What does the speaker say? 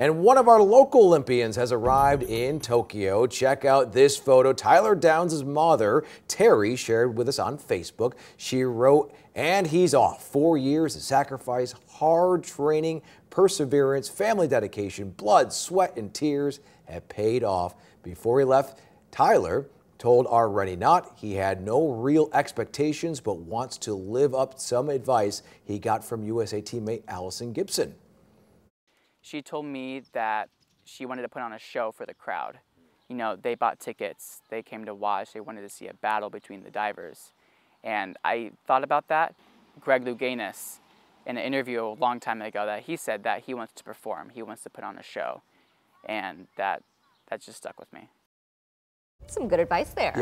And one of our local Olympians has arrived in Tokyo. Check out this photo. Tyler Downs' mother, Terry, shared with us on Facebook. She wrote, and he's off. Four years of sacrifice, hard training, perseverance, family dedication, blood, sweat, and tears have paid off. Before he left, Tyler told our Rennie "Not he had no real expectations but wants to live up some advice he got from USA teammate Allison Gibson she told me that she wanted to put on a show for the crowd. You know, they bought tickets, they came to watch, they wanted to see a battle between the divers. And I thought about that. Greg Louganis, in an interview a long time ago, that he said that he wants to perform, he wants to put on a show. And that, that just stuck with me. Some good advice there.